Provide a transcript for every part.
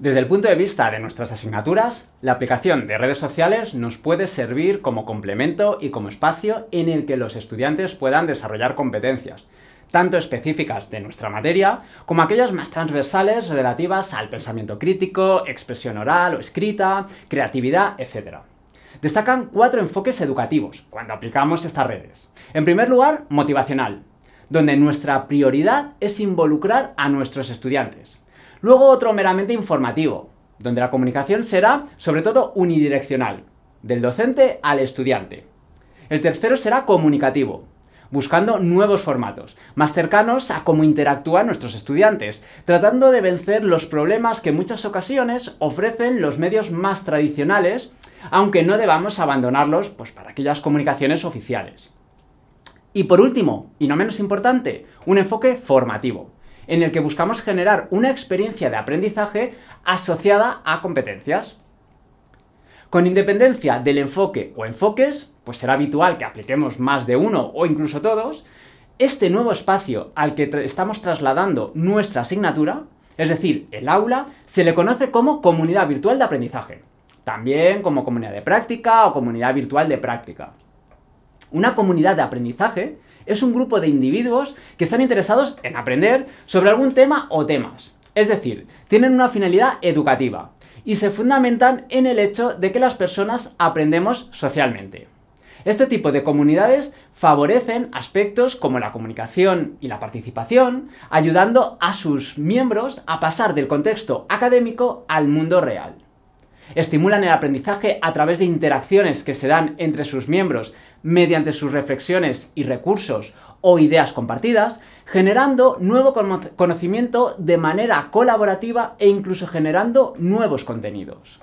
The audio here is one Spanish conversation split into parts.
Desde el punto de vista de nuestras asignaturas, la aplicación de redes sociales nos puede servir como complemento y como espacio en el que los estudiantes puedan desarrollar competencias, tanto específicas de nuestra materia como aquellas más transversales relativas al pensamiento crítico, expresión oral o escrita, creatividad, etc. Destacan cuatro enfoques educativos cuando aplicamos estas redes. En primer lugar, motivacional, donde nuestra prioridad es involucrar a nuestros estudiantes Luego otro meramente informativo, donde la comunicación será sobre todo unidireccional, del docente al estudiante. El tercero será comunicativo, buscando nuevos formatos, más cercanos a cómo interactúan nuestros estudiantes, tratando de vencer los problemas que en muchas ocasiones ofrecen los medios más tradicionales, aunque no debamos abandonarlos pues, para aquellas comunicaciones oficiales. Y por último, y no menos importante, un enfoque formativo en el que buscamos generar una experiencia de aprendizaje asociada a competencias. Con independencia del enfoque o enfoques, pues será habitual que apliquemos más de uno o incluso todos, este nuevo espacio al que estamos trasladando nuestra asignatura, es decir, el aula, se le conoce como comunidad virtual de aprendizaje, también como comunidad de práctica o comunidad virtual de práctica. Una comunidad de aprendizaje es un grupo de individuos que están interesados en aprender sobre algún tema o temas. Es decir, tienen una finalidad educativa y se fundamentan en el hecho de que las personas aprendemos socialmente. Este tipo de comunidades favorecen aspectos como la comunicación y la participación, ayudando a sus miembros a pasar del contexto académico al mundo real. Estimulan el aprendizaje a través de interacciones que se dan entre sus miembros mediante sus reflexiones y recursos o ideas compartidas, generando nuevo conocimiento de manera colaborativa e incluso generando nuevos contenidos.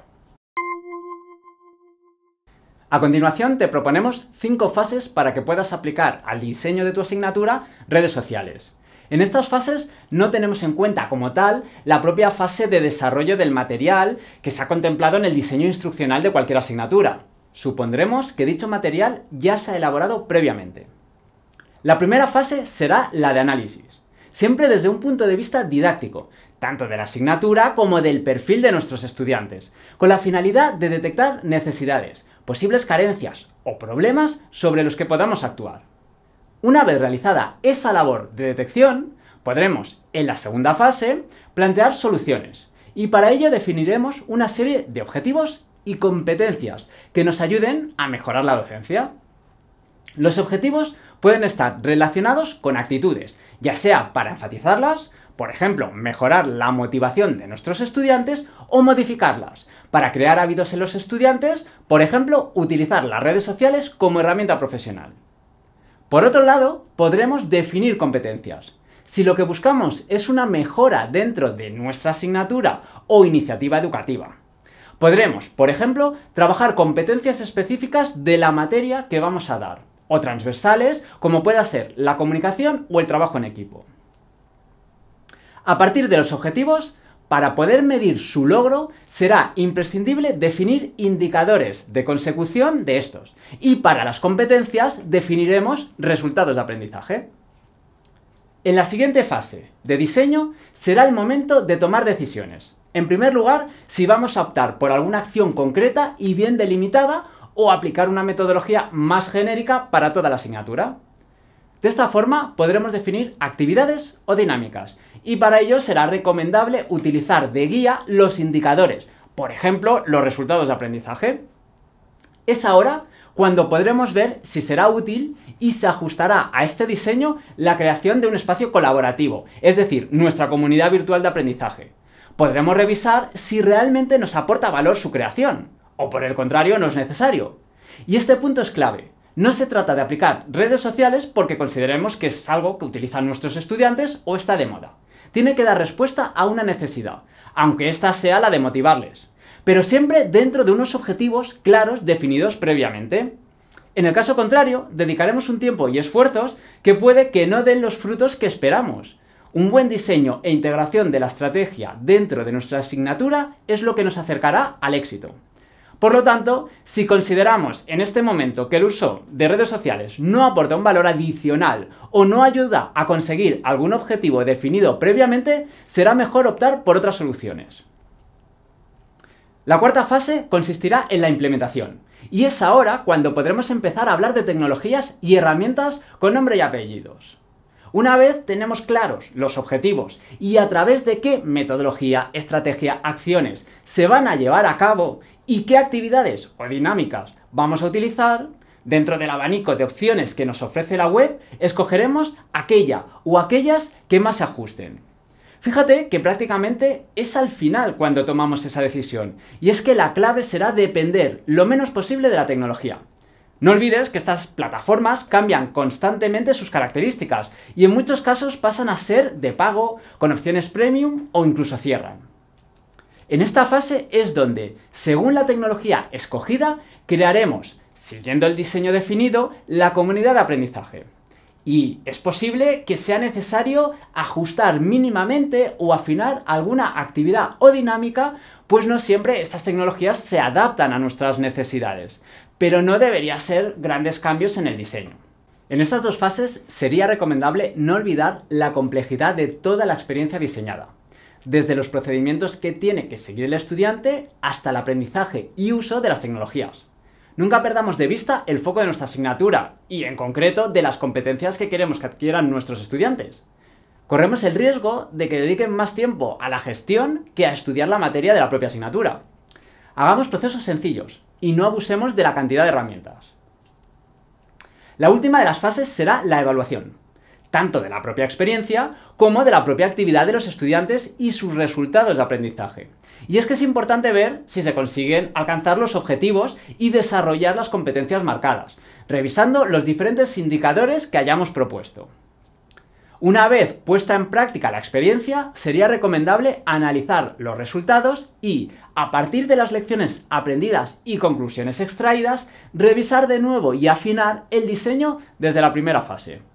A continuación te proponemos cinco fases para que puedas aplicar al diseño de tu asignatura redes sociales. En estas fases no tenemos en cuenta como tal la propia fase de desarrollo del material que se ha contemplado en el diseño instruccional de cualquier asignatura. Supondremos que dicho material ya se ha elaborado previamente. La primera fase será la de análisis, siempre desde un punto de vista didáctico, tanto de la asignatura como del perfil de nuestros estudiantes, con la finalidad de detectar necesidades, posibles carencias o problemas sobre los que podamos actuar. Una vez realizada esa labor de detección, podremos, en la segunda fase, plantear soluciones, y para ello definiremos una serie de objetivos y competencias que nos ayuden a mejorar la docencia. Los objetivos pueden estar relacionados con actitudes, ya sea para enfatizarlas, por ejemplo, mejorar la motivación de nuestros estudiantes o modificarlas, para crear hábitos en los estudiantes, por ejemplo, utilizar las redes sociales como herramienta profesional. Por otro lado, podremos definir competencias. Si lo que buscamos es una mejora dentro de nuestra asignatura o iniciativa educativa. Podremos, por ejemplo, trabajar competencias específicas de la materia que vamos a dar, o transversales, como pueda ser la comunicación o el trabajo en equipo. A partir de los objetivos, para poder medir su logro, será imprescindible definir indicadores de consecución de estos. Y para las competencias, definiremos resultados de aprendizaje. En la siguiente fase de diseño será el momento de tomar decisiones. En primer lugar, si vamos a optar por alguna acción concreta y bien delimitada o aplicar una metodología más genérica para toda la asignatura. De esta forma podremos definir actividades o dinámicas y para ello será recomendable utilizar de guía los indicadores, por ejemplo, los resultados de aprendizaje. Es ahora cuando podremos ver si será útil y se ajustará a este diseño la creación de un espacio colaborativo, es decir, nuestra comunidad virtual de aprendizaje podremos revisar si realmente nos aporta valor su creación, o por el contrario no es necesario. Y este punto es clave. No se trata de aplicar redes sociales porque consideremos que es algo que utilizan nuestros estudiantes o está de moda. Tiene que dar respuesta a una necesidad, aunque esta sea la de motivarles, pero siempre dentro de unos objetivos claros definidos previamente. En el caso contrario, dedicaremos un tiempo y esfuerzos que puede que no den los frutos que esperamos, un buen diseño e integración de la estrategia dentro de nuestra asignatura es lo que nos acercará al éxito. Por lo tanto, si consideramos en este momento que el uso de redes sociales no aporta un valor adicional o no ayuda a conseguir algún objetivo definido previamente, será mejor optar por otras soluciones. La cuarta fase consistirá en la implementación, y es ahora cuando podremos empezar a hablar de tecnologías y herramientas con nombre y apellidos. Una vez tenemos claros los objetivos y a través de qué metodología, estrategia, acciones se van a llevar a cabo y qué actividades o dinámicas vamos a utilizar, Dentro del abanico de opciones que nos ofrece la web, escogeremos aquella o aquellas que más se ajusten. Fíjate que prácticamente es al final cuando tomamos esa decisión, y es que la clave será depender lo menos posible de la tecnología. No olvides que estas plataformas cambian constantemente sus características y en muchos casos pasan a ser de pago, con opciones premium o incluso cierran. En esta fase es donde, según la tecnología escogida, crearemos, siguiendo el diseño definido, la comunidad de aprendizaje. Y es posible que sea necesario ajustar mínimamente o afinar alguna actividad o dinámica, pues no siempre estas tecnologías se adaptan a nuestras necesidades pero no debería ser grandes cambios en el diseño. En estas dos fases sería recomendable no olvidar la complejidad de toda la experiencia diseñada, desde los procedimientos que tiene que seguir el estudiante hasta el aprendizaje y uso de las tecnologías. Nunca perdamos de vista el foco de nuestra asignatura y, en concreto, de las competencias que queremos que adquieran nuestros estudiantes. Corremos el riesgo de que dediquen más tiempo a la gestión que a estudiar la materia de la propia asignatura. Hagamos procesos sencillos, y no abusemos de la cantidad de herramientas. La última de las fases será la evaluación, tanto de la propia experiencia como de la propia actividad de los estudiantes y sus resultados de aprendizaje. Y es que es importante ver si se consiguen alcanzar los objetivos y desarrollar las competencias marcadas, revisando los diferentes indicadores que hayamos propuesto. Una vez puesta en práctica la experiencia, sería recomendable analizar los resultados y, a partir de las lecciones aprendidas y conclusiones extraídas, revisar de nuevo y afinar el diseño desde la primera fase.